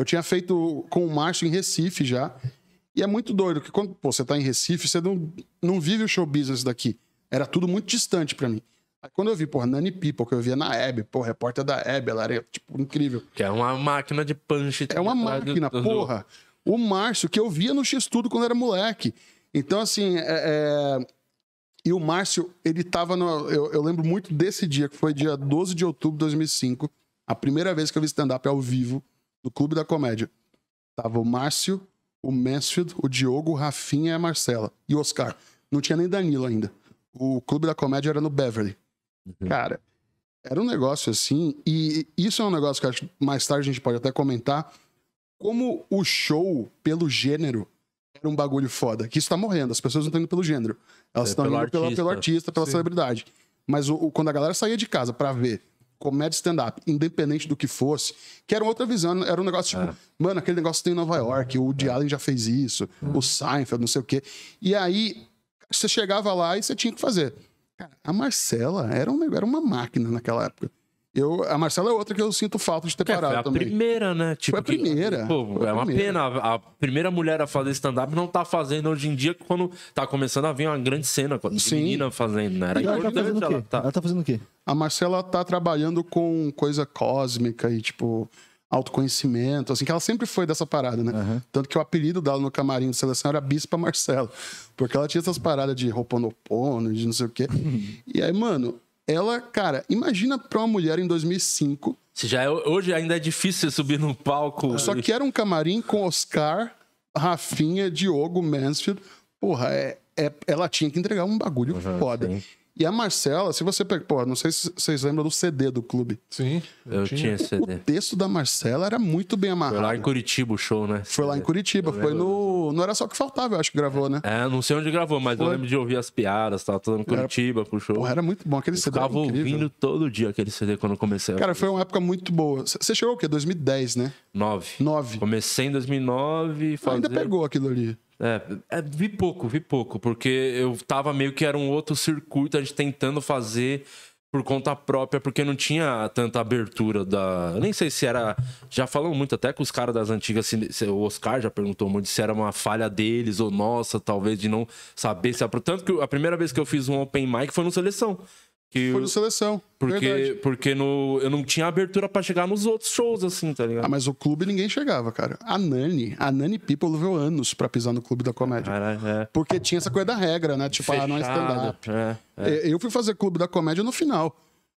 Eu tinha feito com o Márcio em Recife já. E é muito doido, que quando pô, você tá em Recife, você não, não vive o show business daqui. Era tudo muito distante para mim. Aí quando eu vi, porra, Nani People, que eu via na Hebe, porra, repórter da Hebe, ela era, tipo, incrível. Que é uma máquina de punch. É uma tá máquina, do... porra. O Márcio, que eu via no X-Tudo quando era moleque. Então, assim, é, é... e o Márcio, ele tava no... Eu, eu lembro muito desse dia, que foi dia 12 de outubro de 2005, a primeira vez que eu vi stand-up ao vivo do Clube da Comédia. Tava o Márcio, o Mansfield, o Diogo, o Rafinha e a Marcela. E o Oscar. Não tinha nem Danilo ainda. O Clube da Comédia era no Beverly. Uhum. Cara, era um negócio assim. E isso é um negócio que acho que mais tarde a gente pode até comentar. Como o show, pelo gênero, era um bagulho foda. Que isso tá morrendo. As pessoas não estão indo pelo gênero. Elas estão é, indo artista. Pela, pelo artista, pela Sim. celebridade. Mas o, o, quando a galera saía de casa para ver comédia stand-up, independente do que fosse, que era outra visão, era um negócio tipo, é. mano, aquele negócio tem em Nova York, o Woody é. Allen já fez isso, é. o Seinfeld, não sei o quê. E aí, você chegava lá e você tinha que fazer. Cara, a Marcela era, um, era uma máquina naquela época. Eu, a Marcela é outra que eu sinto falta de ter é, parado foi a também. primeira, né? Tipo, foi a primeira. Pô, foi é uma primeira. pena. A, a, primeira mulher a fazer stand-up não tá fazendo hoje em dia, quando tá começando a vir uma grande cena com a menina fazendo, né? Era ela, tá fazendo ela, tá... ela tá fazendo o quê? A Marcela tá trabalhando com coisa cósmica e, tipo, autoconhecimento, assim, que ela sempre foi dessa parada, né? Uhum. Tanto que o apelido dela no camarim de seleção era Bispa Marcela, porque ela tinha essas paradas de roponopono, de não sei o quê. e aí, mano, ela, cara, imagina pra uma mulher em 2005. Se já é, hoje ainda é difícil subir num palco. Só que era um camarim com Oscar, Rafinha, Diogo, Mansfield. Porra, é, é, ela tinha que entregar um bagulho uhum, foda. Sim. E a Marcela, se você pegar. pô, não sei se vocês lembram do CD do clube. Sim, eu, eu tinha, tinha CD. O texto da Marcela era muito bem amarrado. Foi lá em Curitiba o show, né? Foi lá em Curitiba, foi no. Não era só o que faltava, eu acho que gravou, né? É, não sei onde gravou, mas foi. eu lembro de ouvir as piadas, tava todo em Curitiba era... pro show. Pô, era muito bom aquele eu CD. Tava ouvindo todo dia aquele CD quando eu comecei. Cara, foi uma época muito boa. Você chegou o quê? 2010, né? 9. 9. Comecei em 2009 fazer... Ainda pegou aquilo ali. É, é, vi pouco, vi pouco, porque eu tava meio que era um outro circuito, a gente tentando fazer por conta própria, porque não tinha tanta abertura da. Nem sei se era. Já falam muito até com os caras das antigas, se... o Oscar já perguntou muito se era uma falha deles ou nossa, talvez, de não saber se. Tanto que a primeira vez que eu fiz um open mic foi no seleção. Que foi eu... seleção. Porque, porque no, eu não tinha abertura para chegar nos outros shows, assim, tá ligado? Ah, mas o clube ninguém chegava, cara. A Nani, a Nani People levou anos para pisar no clube da comédia. Caralho, é. Porque tinha essa coisa da regra, né? Tipo, Fechado, ah, não é stand-up. É, é. Eu fui fazer clube da comédia no final.